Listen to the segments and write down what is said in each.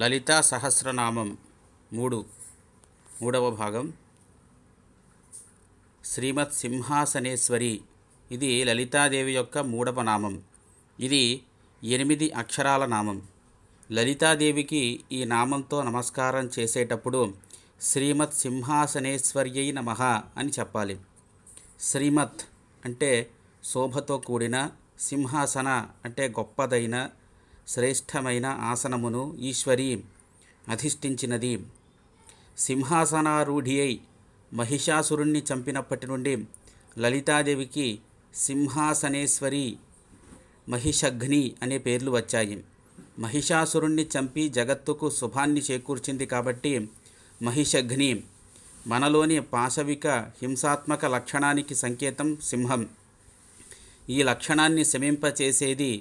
లలితా సహస్రనామం మూడు మూడవ భాగం శ్రీమత్ సింహాసనేశ్వరి ఇది లలితాదేవి యొక్క మూడవ నామం ఇది ఎనిమిది అక్షరాల నామం లలితాదేవికి ఈ నామంతో నమస్కారం చేసేటప్పుడు శ్రీమత్ సింహాసనేశ్వర్యై నమ అని చెప్పాలి శ్రీమత్ అంటే శోభతో కూడిన సింహాసన అంటే గొప్పదైన శ్రేష్టమైన ఆసనమును ఈశ్వరి అధిష్ఠించినది సింహాసనారూఢి అయి మహిషాసురుణ్ణి చంపినప్పటి నుండి లలితాదేవికి సింహాసనేశ్వరి మహిషగ్ని అనే పేర్లు వచ్చాయి మహిషాసురుణ్ణి చంపి జగత్తుకు శుభాన్ని చేకూర్చింది కాబట్టి మహిషగ్ని మనలోని పాశవిక హింసాత్మక లక్షణానికి సంకేతం సింహం ఈ లక్షణాన్ని శమింపచేసేది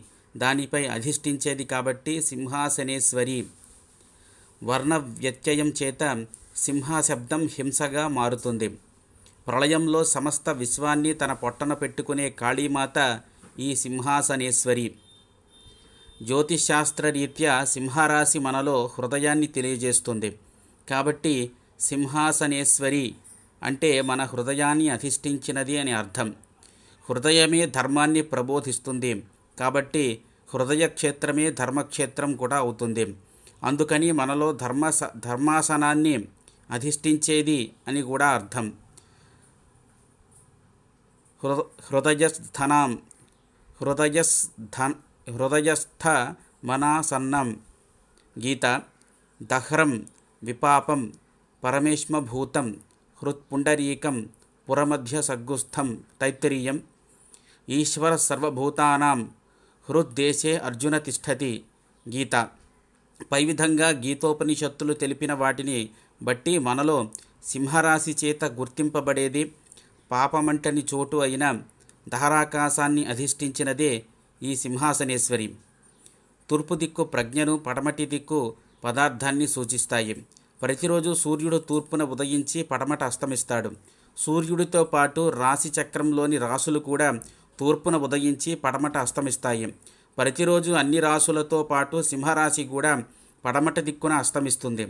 దానిపై అధిష్ఠించేది కాబట్టి సింహాసనేశ్వరి వర్ణ వ్యత్యయం చేత సింహాశబ్దం హింసగా మారుతుంది ప్రళయంలో సమస్త విశ్వాన్ని తన పొట్టన పెట్టుకునే కాళీమాత ఈ సింహాసనేశ్వరి జ్యోతిశాస్త్ర రీత్యా సింహరాశి మనలో హృదయాన్ని తెలియజేస్తుంది కాబట్టి సింహాసనేశ్వరి అంటే మన హృదయాన్ని అధిష్ఠించినది అని అర్థం హృదయమే ధర్మాన్ని ప్రబోధిస్తుంది కాబట్టి హృదయక్షేత్రమే ధర్మక్షేత్రం కూడా అవుతుంది అందుకని మనలో ధర్మ ధర్మాసనాన్ని అధిష్ఠించేది అని కూడా అర్థం హృద హృదయస్థనం హృదయస్థన్ హృదయస్థ మనాసన్నం గీత దహ్రం విపాపం పరమేశ్మభూతం హృత్పుండరీకం పురమధ్య సగ్గుస్థం తైత్తిరీయం ఈశ్వర సర్వభూతానాం హృద్దేశే అర్జున తిష్టతి గీత పై విధంగా గీతోపనిషత్తులు తెలిపిన వాటిని బట్టి మనలో సింహరాశి చేత గుర్తింపబడేది పాపమంటని చోటు అయిన దహరాకాశాన్ని అధిష్ఠించినదే ఈ సింహాసనేశ్వరి తూర్పు దిక్కు ప్రజ్ఞను పడమటి దిక్కు పదార్థాన్ని సూచిస్తాయి ప్రతిరోజు సూర్యుడు తూర్పున ఉదయించి పడమట అస్తమిస్తాడు సూర్యుడితో పాటు రాశి చక్రంలోని రాసులు కూడా తూర్పున ఉదయించి పడమట అస్తమిస్తాయి ప్రతిరోజు అన్ని రాసులతో పాటు సింహరాశి కూడా పడమట దిక్కున అస్తమిస్తుంది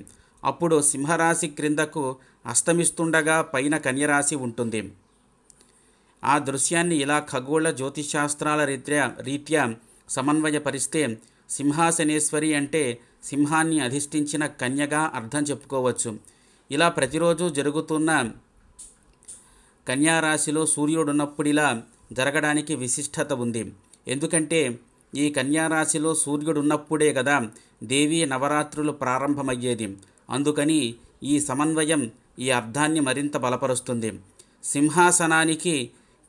అప్పుడు సింహరాశి క్రిందకు అస్తమిస్తుండగా పైన కన్యరాశి ఉంటుంది ఆ దృశ్యాన్ని ఇలా ఖగోళ జ్యోతిశాస్త్రాల రీత్యా రీత్యా సమన్వయపరిస్తే సింహాసనేశ్వరి అంటే సింహాన్ని అధిష్ఠించిన కన్యగా అర్థం చెప్పుకోవచ్చు ఇలా ప్రతిరోజు జరుగుతున్న కన్యారాశిలో ఇలా జరగడానికి విశిష్టత ఉంది ఎందుకంటే ఈ కన్యారాశిలో సూర్యుడు ఉన్నప్పుడే కదా దేవీ నవరాత్రులు ప్రారంభమయ్యేది అందుకని ఈ సమన్వయం ఈ అర్థాన్ని మరింత బలపరుస్తుంది సింహాసనానికి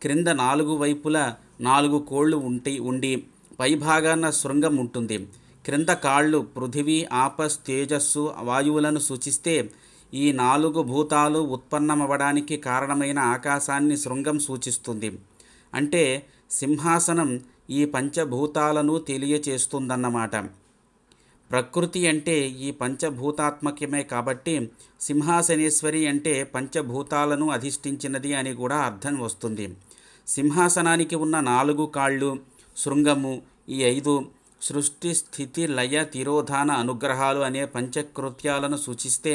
క్రింద నాలుగు వైపులా నాలుగు కోళ్ళు ఉంటి ఉండి పైభాగాన శృంగం ఉంటుంది క్రింద కాళ్ళు పృథివీ ఆపస్ తేజస్సు వాయువులను సూచిస్తే ఈ నాలుగు భూతాలు ఉత్పన్నమవడానికి కారణమైన ఆకాశాన్ని శృంగం సూచిస్తుంది అంటే సింహాసనం ఈ పంచభూతాలను తెలియచేస్తుందన్నమాట ప్రకృతి అంటే ఈ పంచభూతాత్మకమే కాబట్టి సింహాసనేశ్వరి అంటే పంచభూతాలను అధిష్ఠించినది అని కూడా అర్థం వస్తుంది సింహాసనానికి ఉన్న నాలుగు కాళ్ళు శృంగము ఈ ఐదు సృష్టి స్థితి లయ తిరోధాన అనుగ్రహాలు అనే పంచకృత్యాలను సూచిస్తే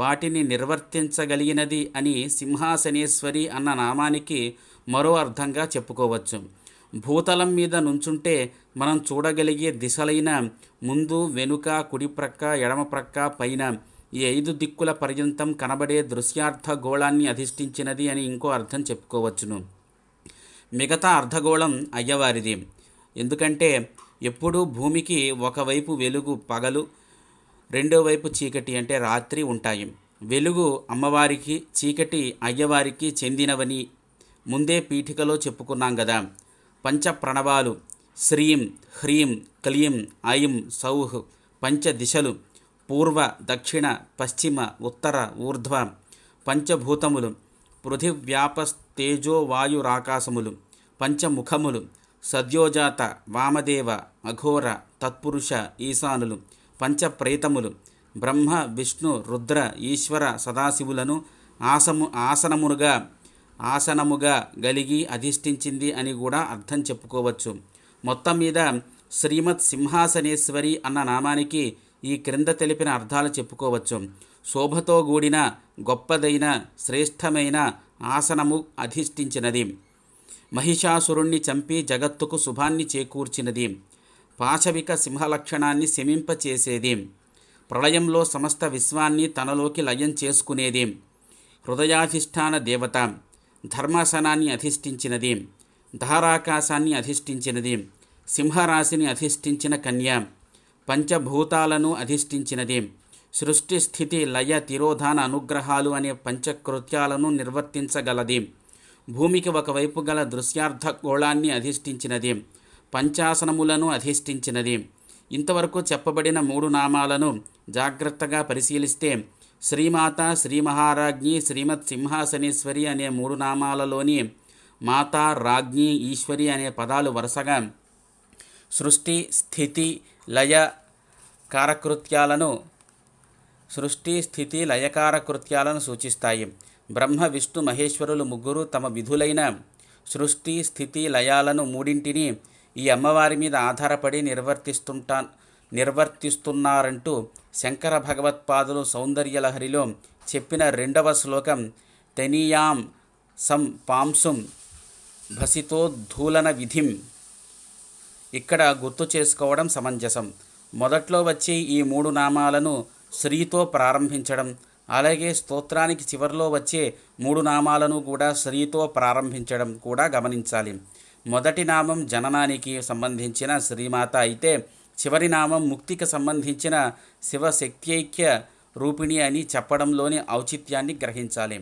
వాటిని నిర్వర్తించగలిగినది అని సింహాసనేశ్వరి అన్న నామానికి మరో అర్థంగా చెప్పుకోవచ్చు భూతలం మీద నుంచుంటే మనం చూడగలిగే దిశలైన ముందు వెనుక కుడిప్రక్క ఎడమప్రక్క పైన ఈ ఐదు దిక్కుల పర్యంతం కనబడే దృశ్యార్థ గోళాన్ని అధిష్ఠించినది అని ఇంకో అర్థం చెప్పుకోవచ్చును మిగతా అర్ధగోళం అయ్యవారిది ఎందుకంటే ఎప్పుడూ భూమికి ఒకవైపు వెలుగు పగలు రెండో వైపు చీకటి అంటే రాత్రి ఉంటాయి వెలుగు అమ్మవారికి చీకటి అయ్యవారికి చెందినవని ముందే పీఠికలో చెప్పుకున్నాం కదా పంచ ప్రణవాలు శ్రీం హ్రీం క్లీం ఐం సౌహ్ పంచ దిశలు పూర్వ దక్షిణ పశ్చిమ ఉత్తర ఊర్ధ్వ పంచభూతములు పృథివ్యాపస్తేజోవాయురాకాశములు పంచముఖములు సద్యోజాత వామదేవ అఘోర తత్పురుష ఈశానులు పంచప్రేతములు బ్రహ్మ విష్ణు రుద్ర ఈశ్వర సదాశివులను ఆసము ఆసనమునుగా ఆసనముగా గలిగి అధిష్ఠించింది అని కూడా అర్థం చెప్పుకోవచ్చు మొత్తం మీద శ్రీమత్ సింహాసనేశ్వరి అన్న నామానికి ఈ క్రింద తెలిపిన అర్థాలు చెప్పుకోవచ్చు శోభతో కూడిన గొప్పదైన శ్రేష్టమైన ఆసనము అధిష్ఠించినది మహిషాసురుణ్ణి చంపి జగత్తుకు శుభాన్ని చేకూర్చినది పాశవిక సింహలక్షణాన్ని శమింపచేసేది ప్రళయంలో సమస్త విశ్వాన్ని తనలోకి లయం చేసుకునేది హృదయాధిష్టాన దేవత ధర్మాసనాన్ని అధిష్ఠించినది ధారాకాశాన్ని అధిష్ఠించినది సింహరాశిని అధిష్ఠించిన కన్య పంచభూతాలను అధిష్ఠించినది సృష్టి స్థితి లయ తిరోధాన అనుగ్రహాలు అనే పంచకృత్యాలను నిర్వర్తించగలది భూమికి ఒకవైపు గల దృశ్యార్థ గోళాన్ని అధిష్ఠించినది పంచాసనములను అధిష్ఠించినది ఇంతవరకు చెప్పబడిన మూడు నామాలను జాగ్రత్తగా పరిశీలిస్తే శ్రీమాత శ్రీ మహారాజ్ఞి శ్రీమత్ సింహాసనేశ్వరి అనే మూడు నామాలలోని మాత రాజ్ఞి ఈశ్వరి అనే పదాలు వరుసగా సృష్టి స్థితి లయ కారకృత్యాలను సృష్టి స్థితి లయకారకృత్యాలను సూచిస్తాయి బ్రహ్మ విష్ణు మహేశ్వరులు ముగ్గురు తమ విధులైన సృష్టి స్థితి లయాలను మూడింటిని ఈ అమ్మవారి మీద ఆధారపడి నిర్వర్తిస్తుంటా నిర్వర్తిస్తున్నారంటూ శంకర భగవత్పాదులు సౌందర్యలహరిలో చెప్పిన రెండవ శ్లోకం తనీయాం సం పాంసుం భసితోద్ధూలన విధిం ఇక్కడ గుర్తు చేసుకోవడం సమంజసం మొదట్లో వచ్చే ఈ మూడు నామాలను శ్రీతో ప్రారంభించడం అలాగే స్తోత్రానికి చివరిలో వచ్చే మూడు నామాలను కూడా శ్రీతో ప్రారంభించడం కూడా గమనించాలి మొదటి నామం జననానికి సంబంధించిన శ్రీమాత అయితే చివరి నామం ముక్తికి సంబంధించిన శివశక్త్యైక్య రూపిణి అని చెప్పడంలోని ఔచిత్యాన్ని గ్రహించాలి